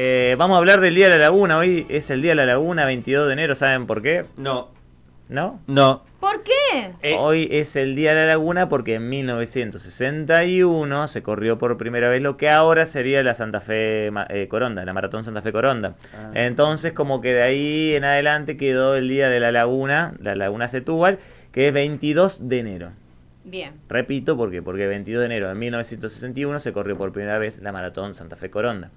Eh, vamos a hablar del Día de la Laguna. Hoy es el Día de la Laguna, 22 de enero. ¿Saben por qué? No. ¿No? No. ¿Por qué? Eh. Hoy es el Día de la Laguna porque en 1961 se corrió por primera vez lo que ahora sería la Santa Fe eh, Coronda, la Maratón Santa Fe Coronda. Ah. Entonces, como que de ahí en adelante quedó el Día de la Laguna, la Laguna Setúbal, que es 22 de enero. Bien. Repito, porque, porque el 22 de enero de 1961 se corrió por primera vez la Maratón Santa Fe Coronda,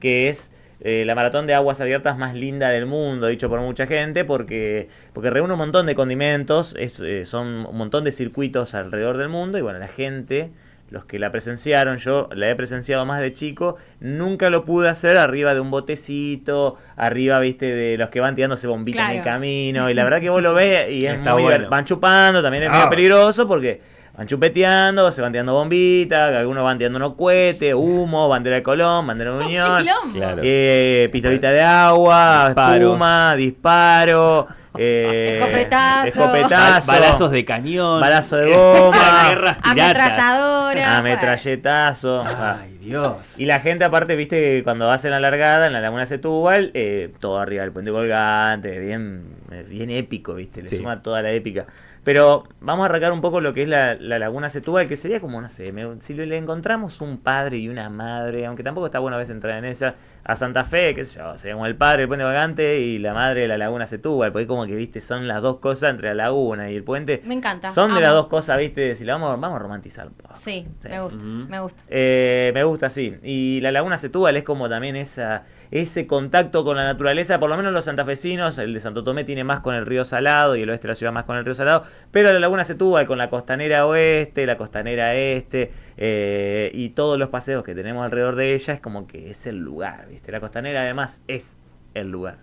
que es eh, la maratón de aguas abiertas más linda del mundo, dicho por mucha gente, porque, porque reúne un montón de condimentos, eh, son un montón de circuitos alrededor del mundo y bueno, la gente, los que la presenciaron, yo la he presenciado más de chico, nunca lo pude hacer arriba de un botecito, arriba, viste, de los que van tirándose bombitas en el camino y la verdad que vos lo ves y es Está muy van chupando, también es muy ah. peligroso porque Van chupeteando, se van tirando bombitas, algunos van tirando unos cohetes, humo, bandera de Colón, bandera de Unión, eh, pistolita de agua, espuma, disparo. Eh, escopetazo, balazos de cañón, balazo de goma, ametralladora, ametralletazo. Y la gente, aparte, viste que cuando hacen la largada en la laguna Setúbal, eh, todo arriba del puente colgante, bien, bien épico, viste, le suma toda la épica. Pero vamos a arrancar un poco lo que es la, laguna Setúbal, que sería como, no sé, si le encontramos un padre y una madre, aunque tampoco está buena vez entrar en esa, a Santa Fe, que sé yo, sería como el padre del puente vagante y la madre de la laguna Setúbal, porque como que, viste, son las dos cosas entre la laguna y el puente. Me encanta. Son de las dos cosas, viste, si la vamos, vamos a romantizar un poco. Sí, me gusta, me gusta. Eh, me gusta, sí. Y la laguna Setúbal es como también esa, ese contacto con la naturaleza, por lo menos los santafesinos, el de Santo Tomé tiene más con el río Salado y el oeste de la ciudad más con el río Salado, pero la laguna Setúbal con la costanera oeste, la costanera este eh, y todos los paseos que tenemos alrededor de ella es como que es el lugar, ¿viste? La costanera además es el lugar.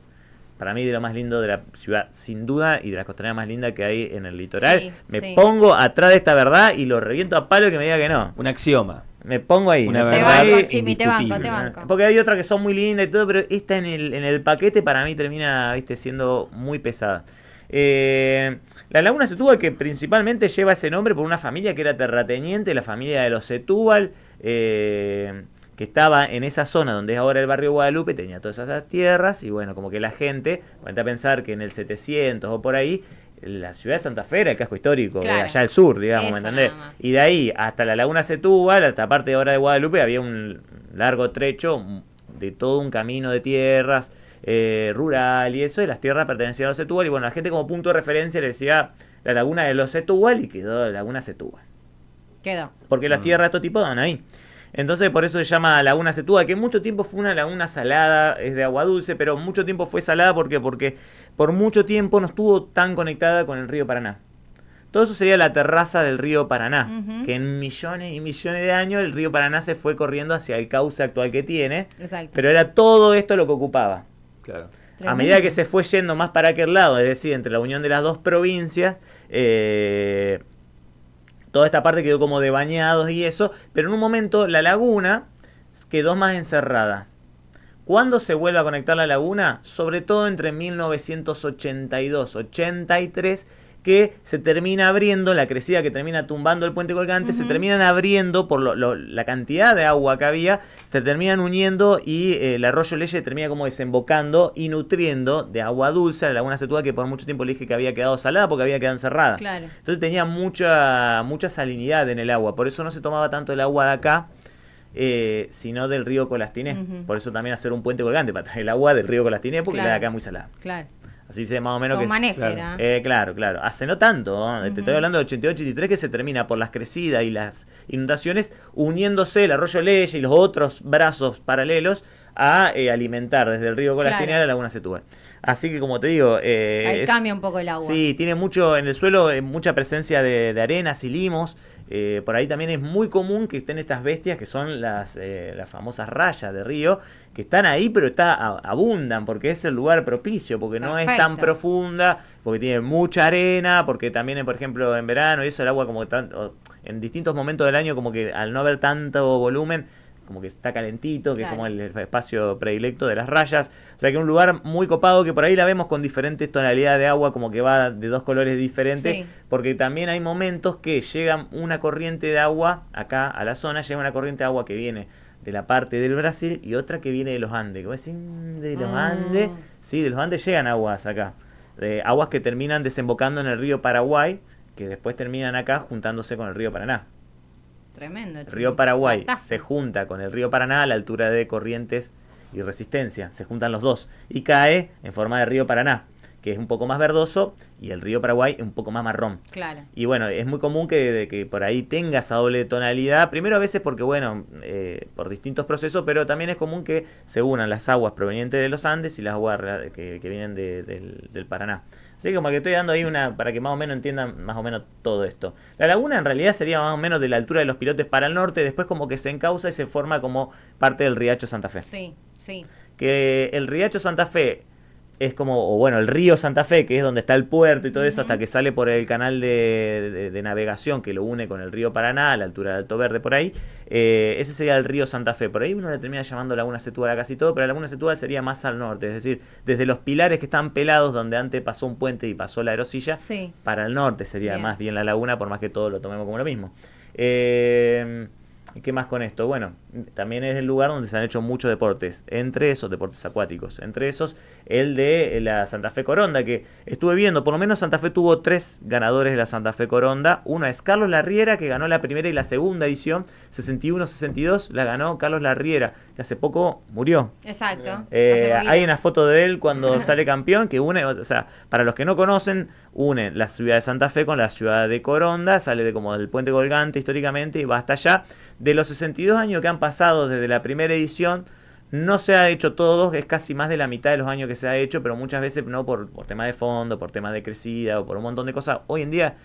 Para mí de lo más lindo de la ciudad, sin duda, y de las costanera más linda que hay en el litoral. me pongo atrás de esta verdad y lo reviento a palo que me diga que no. Un axioma. Me pongo ahí. Una te banco, te banco, te banco. Porque hay otras que son muy lindas y todo, pero esta en el, paquete para mí termina viste, siendo muy pesada. Eh, la Laguna Setúbal, que principalmente lleva ese nombre por una familia que era terrateniente, la familia de los Setúbal. Eh, que estaba en esa zona donde es ahora el barrio Guadalupe, tenía todas esas tierras y bueno, como que la gente, cuenta a pensar que en el 700 o por ahí, la ciudad de Santa Fe era el casco histórico, eh, allá al sur, digamos, ¿me entendés? Y de ahí hasta la laguna Setúbal, hasta parte de ahora de Guadalupe, había un largo trecho de todo un camino de tierras eh, rural y eso, y las tierras pertenecían a los Setúbal, y bueno, la gente como punto de referencia le decía la laguna de los Setúbal y quedó la laguna Setúbal. Quedó. Porque las mm. tierras de todo tipo van ahí. Entonces por eso se llama Laguna Setúa, que mucho tiempo fue una laguna salada, es de agua dulce, pero mucho tiempo fue salada ¿por porque por mucho tiempo no estuvo tan conectada con el río Paraná. Todo eso sería la terraza del río Paraná, que en millones y millones de años el río Paraná se fue corriendo hacia el cauce actual que tiene, pero era todo esto lo que ocupaba. A medida que se fue yendo más para aquel lado, es decir, entre la unión de las dos provincias, eh, toda esta parte quedó como de bañados y eso, pero en un momento la laguna quedó más encerrada. ¿Cuándo se vuelve a conectar la laguna? Sobre todo entre 1982, 83 que se termina abriendo, la crecida que termina tumbando el puente colgante, se terminan abriendo por la cantidad de agua que había, se terminan uniendo y eh, el arroyo Leye termina como desembocando y nutriendo de agua dulce a la laguna Setúa que por mucho tiempo le dije que había quedado salada porque había quedado encerrada. Entonces tenía mucha, mucha salinidad en el agua, por eso no se tomaba tanto el agua de acá. Eh, sino del río Colastiné. Por eso también hacer un puente colgante para traer el agua del río Colastiné, porque la de acá es muy salada. Claro. Así se más o menos que. Claro. Eh, claro, claro. Hace no tanto, te estoy hablando de 88-83 que se termina por las crecidas y las inundaciones uniéndose el arroyo Leche y los otros brazos paralelos a eh, alimentar desde el río Colastina a la laguna Setúbal. Así que como te digo... Eh, Ahí cambia un poco el agua. Sí, tiene mucho, en el suelo eh, mucha presencia de arenas y limos eh, por ahí también es muy común que estén estas bestias que son las, eh, las famosas rayas de río, que están ahí pero está, abundan porque es el lugar propicio, porque no es tan profunda, porque tiene mucha arena, porque también, por ejemplo, en verano y eso el agua como en distintos momentos del año como que al no haber tanto volumen como que está calentito, que es como el espacio predilecto de las rayas. O sea que un lugar muy copado que por ahí la vemos con diferentes tonalidades de agua, como que va de dos colores diferentes, porque también hay momentos que llega una corriente de agua acá a la zona, llega una corriente de agua que viene de la parte del Brasil y otra que viene de los Andes. Que decir mm, de los ah. Andes, sí, de los Andes llegan aguas acá. Eh, aguas que terminan desembocando en el río Paraguay, que después terminan acá juntándose con el río Paraná. Tremendo. El río Paraguay se junta con el río Paraná a la altura de Corrientes y Resistencia. Se juntan los dos y cae en forma de río Paraná que es un poco más verdoso, y el río Paraguay es un poco más marrón. Claro. Y bueno, es muy común que, por ahí tenga esa doble tonalidad, primero a veces porque, bueno, eh, por distintos procesos, pero también es común que se unan las aguas provenientes de los Andes y las aguas que, vienen del, del Paraná. Así que como que estoy dando ahí una, para que más o menos entiendan más o menos todo esto. La laguna en realidad sería más o menos de la altura de los pilotes para el norte, después como que se encausa y se forma como parte del riacho Santa Fe. Sí, sí. Que el riacho Santa Fe es como, o bueno, el río Santa Fe, que es donde está el puerto y todo eso, hasta que sale por el canal de, navegación que lo une con el río Paraná, a la altura de Alto Verde, por ahí, eh, ese sería el río Santa Fe. Por ahí uno le termina llamando Laguna Setúbal casi todo, pero la Laguna Setúbal sería más al norte, es decir, desde los pilares que están pelados, donde antes pasó un puente y pasó la aerosilla, para el norte sería más bien la laguna, por más que todo lo tomemos como lo mismo. Eh, qué más con esto? Bueno, también es el lugar donde se han hecho muchos deportes, entre esos deportes acuáticos, entre esos el de la Santa Fe Coronda, que estuve viendo, por lo menos Santa Fe tuvo tres ganadores de la Santa Fe Coronda. Uno es Carlos Larriera, que ganó la primera y la segunda edición, 61-62, la ganó Carlos Larriera, que hace poco murió. Exacto. Eh, hay una foto de él cuando sale campeón, que une, o sea, para los que no conocen, une la ciudad de Santa Fe con la ciudad de Coronda, sale de como del puente colgante históricamente y va hasta allá de los 62 años que han pasado desde la primera edición, no se ha hecho todo, es casi más de la mitad de los años que se ha hecho, pero muchas veces no por, por tema de fondo, por tema de crecida o por un montón de cosas. Hoy en día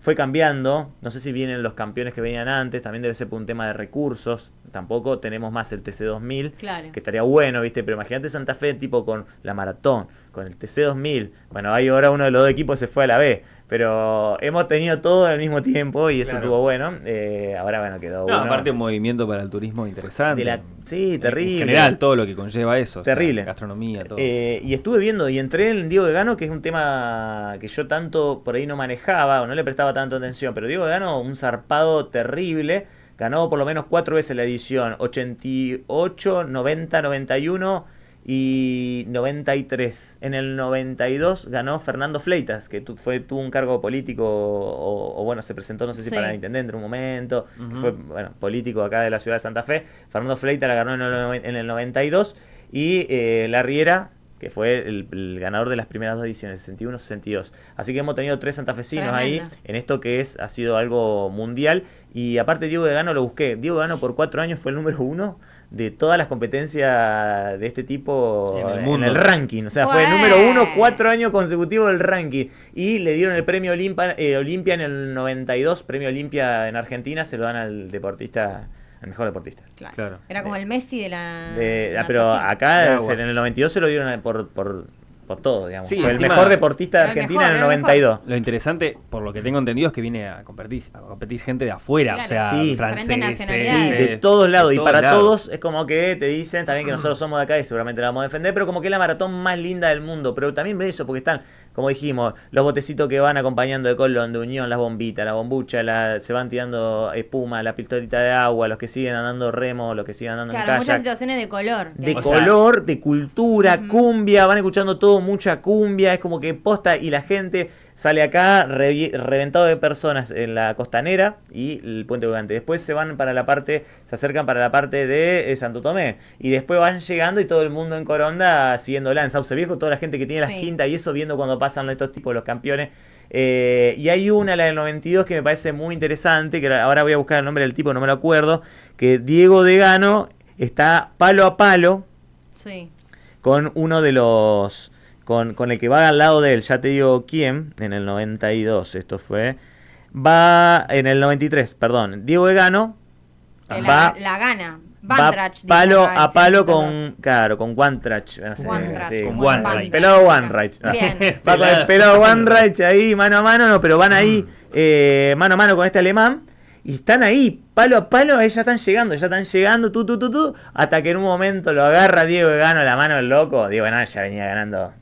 fue cambiando, no sé si vienen los campeones que venían antes, también debe ser por un tema de recursos, tampoco tenemos más el TC2000, que estaría bueno, ¿viste? Pero imagínate Santa Fe tipo con la maratón, con el TC2000, bueno, ahí ahora uno de los dos equipos se fue a la B, pero hemos tenido todo al mismo tiempo y eso estuvo bueno. Eh, ahora, bueno, quedó bueno. Aparte, un movimiento para el turismo interesante. sí, terrible. En general, todo lo que conlleva eso. Terrible. gastronomía, todo. Eh, y estuve viendo y entré en Diego de Gano, que es un tema que yo tanto por ahí no manejaba o no le prestaba tanto atención. Pero Diego de Gano, un zarpado terrible. Ganó por lo menos cuatro veces la edición: 88, 90, 91 y 93. En el 92 ganó Fernando Fleitas, que tu, fue, tuvo un cargo político, o, bueno, se presentó, no sé si para el intendente en un momento, fue bueno, político acá de la ciudad de Santa Fe. Fernando Fleitas la ganó en el, 92 y eh, La Riera que fue el, ganador de las primeras dos ediciones, 61-62. Así que hemos tenido tres santafesinos ahí en esto que es ha sido algo mundial. Y aparte Diego de Gano lo busqué. Diego de Gano por cuatro años fue el número uno de todas las competencias de este tipo en el, ranking. O sea, fue el número uno cuatro años consecutivos del ranking. Y le dieron el premio Olimpia, eh, Olimpia en el 92, premio Olimpia en Argentina, se lo dan al deportista. al mejor deportista. Claro. Era como el Messi de la. Ah, pero acá en el 92 se lo dieron por por todo, digamos. Fue el mejor deportista de Argentina en el 92. Lo interesante, por lo que tengo entendido, es que viene a competir, a competir gente de afuera, o sea, franceses, sí, de todos lados. y para todos es como que te dicen también que nosotros somos de acá y seguramente la vamos a defender, pero como que es la maratón más linda del mundo. Pero también me eso, porque están como dijimos, los botecitos que van acompañando de Colón, de Unión, las bombitas, la bombucha, la, se van tirando espuma, la pistolita de agua, los que siguen andando remo, los que siguen andando en kayak. muchas situaciones de color. De color, de cultura, cumbia, van escuchando todo, mucha cumbia, es como que posta y la gente Sale acá reventado de personas en la costanera y el puente colgante. Después se van para la parte, se acercan para la parte de eh, Santo Tomé. Y después van llegando y todo el mundo en Coronda siguiendo En Viejo, toda la gente que tiene las quintas y eso viendo cuando pasan estos tipos, los campeones. Eh, y hay una, la del 92, que me parece muy interesante, que ahora voy a buscar el nombre del tipo, no me lo acuerdo, que Diego Degano está palo a palo con uno de los con, el que va al lado de él, ya te digo quién, en el 92, esto fue. Va en el 93, perdón. Diego Egano va, la, gana. va palo a palo con, claro, con eh, One Pelado Wanreich. Va el ahí mano a mano, no, pero van ahí ah. eh, mano a mano con este alemán. Y están ahí, palo a palo, ahí ya están llegando, ya están llegando, tú, tú, tú, tú, hasta que en un momento lo agarra Diego y gana la mano el loco. Diego nada ya venía ganando,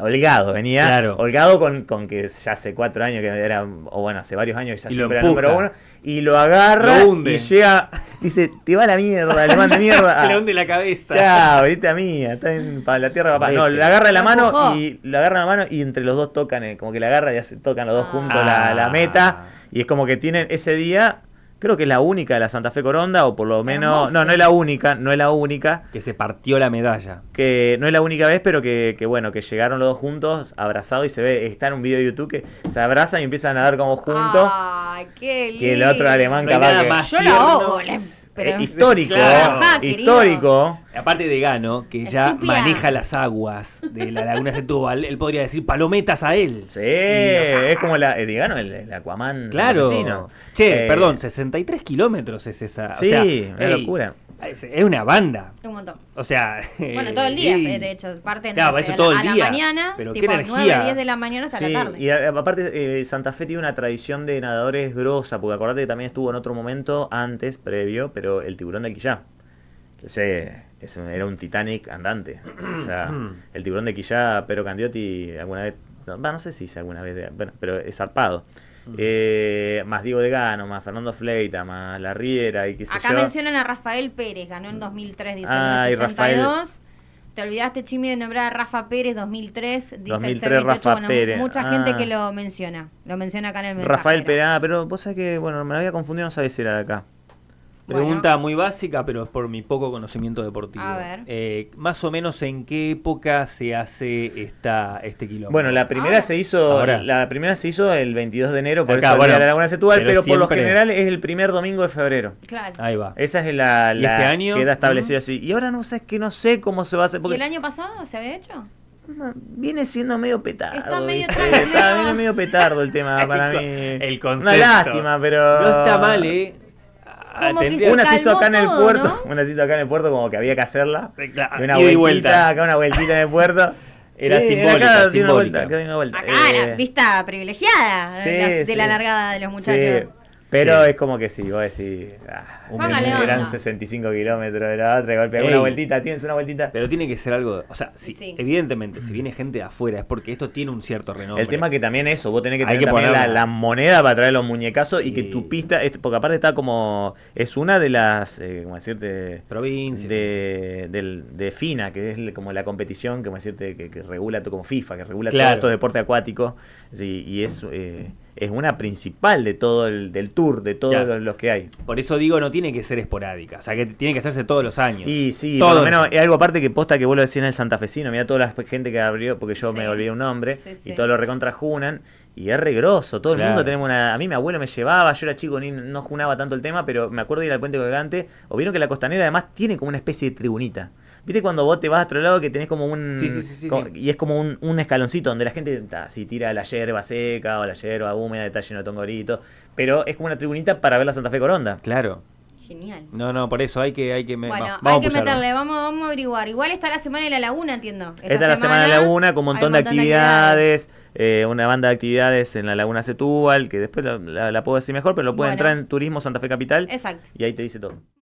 holgado, venía claro. holgado con, con, que ya hace cuatro años que era, o bueno, hace varios años que ya siempre era número uno, y lo agarra y llega, dice, te va la mierda, le de mierda. le hunde la cabeza. Chao, viste a mí, está en la tierra, papá. No, le agarra la mano y lo agarra la mano y entre los dos tocan, eh, como que la agarra y se tocan los dos ah. juntos la, la meta. Ah. Y es como que tienen ese día creo que es la única de la Santa Fe Coronda, o por lo menos. No, no es la única, no es la única. Que se partió la medalla. Que no es la única vez, pero que, bueno, que llegaron los dos juntos, abrazados, y se ve, está en un video de YouTube que se abrazan y empiezan a dar como juntos. ¡Ay, qué lindo! Que el otro alemán no Que... Yo eh, histórico, ah, histórico. Aparte de Gano, que ya maneja las aguas de la Laguna de Setúbal, él podría decir palometas a él. Sí, es como la, eh, de Gano, el, el Aquaman. Claro. che, eh, perdón, 63 kilómetros es esa. Sí, o sea, una locura. Es, una banda. Un montón. O sea. Bueno, todo el día, de hecho. Parten claro, eso todo a, el día. la mañana, pero tipo qué energía. 9, 10 de la mañana hasta la tarde. Y aparte, eh, Santa Fe tiene una tradición de nadadores grosa, porque acordate que también estuvo en otro momento antes, previo, pero el tiburón del ya. Sí, era un Titanic andante. el tiburón de Quillá, pero Candiotti alguna vez, no, sé si hice alguna vez, bueno, pero es zarpado. Eh, más Diego de Gano, más Fernando Fleita, más La Riera y Acá mencionan a Rafael Pérez, ganó en 2003, y Rafael... Te olvidaste, Chimi, de nombrar a Rafa Pérez 2003. Dice 2003 Rafa Mucha gente ah. que lo menciona. Lo menciona acá en el mensaje. Rafael Pérez, ah, pero vos sabés que, bueno, me lo había confundido, no sabés si era de acá. Pregunta muy básica, pero es por mi poco conocimiento deportivo. A ver. Eh, más o menos en qué época se hace esta este kilómetro. Bueno, la primera ah. se hizo la primera se hizo el 22 de enero, por eso bueno, la Laguna Setúbal, pero, por lo general es el primer domingo de febrero. Claro. Ahí va. Esa es la, la este año? queda establecida así. Y ahora no sé, que no sé cómo se va a hacer. ¿Y el año pasado se había hecho? viene siendo medio petardo. Está medio, viene medio petardo el tema para mí. El concepto. Una lástima, pero. No está mal, ¿eh? Ah, una se hizo acá en el puerto, una hizo acá en el puerto como que había que hacerla. Una vueltita, vuelta. acá una vueltita en el puerto. Era sin simbólica, acá, simbólica. vuelta. Eh, vista privilegiada de, la, de, largada de los muchachos. Pero es como que sí, vos decís. Ah un gran 65 kilómetros de la otra, y una vueltita, tienes una vueltita. Pero tiene que ser algo, o sea, evidentemente, si mm. viene gente de afuera es porque esto tiene un cierto renombre. El tema que también eso, vos tenés que tener también la, moneda para traer los muñecazos y que tu pista, porque aparte está como, es una de las, eh, como decirte? Provincias. De, FINA, que es como la competición, como decirte, que, que regula, como FIFA, que regula todo todos estos deportes acuáticos, y es... Eh, es una principal de todo el del tour, de todos los que hay. Por eso digo, no tiene tiene que ser esporádica, o sea, que tiene que hacerse todos los años. Y sí, por lo menos es algo aparte que posta que vuelvo a decir en el santafesino, mira toda la gente que abrió, porque yo me olvidé un nombre, y todos lo recontrajunan. Y es regroso, todo el mundo tenemos una... A mí mi abuelo me llevaba, yo era chico, ni, no junaba tanto el tema, pero me acuerdo de ir al puente colgante, o vieron que la costanera además tiene como una especie de tribunita. ¿Viste cuando vos te vas a otro lado que tenés como un. y es como un, escaloncito donde la gente si tira la hierba seca o la hierba húmeda, detalle lleno de tongoritos. Pero es como una tribunita para ver la Santa Fe Coronda. Claro genial. No, no, por eso hay que, hay que vamos hay meterle, vamos, a averiguar. Igual está la semana de la laguna, entiendo. Está la semana de la laguna con un montón, de actividades, eh, una banda de actividades en la laguna Setúbal, que después la, puedo decir mejor, pero lo puede entrar en Turismo Santa Fe Capital. Exacto. Y ahí te dice todo.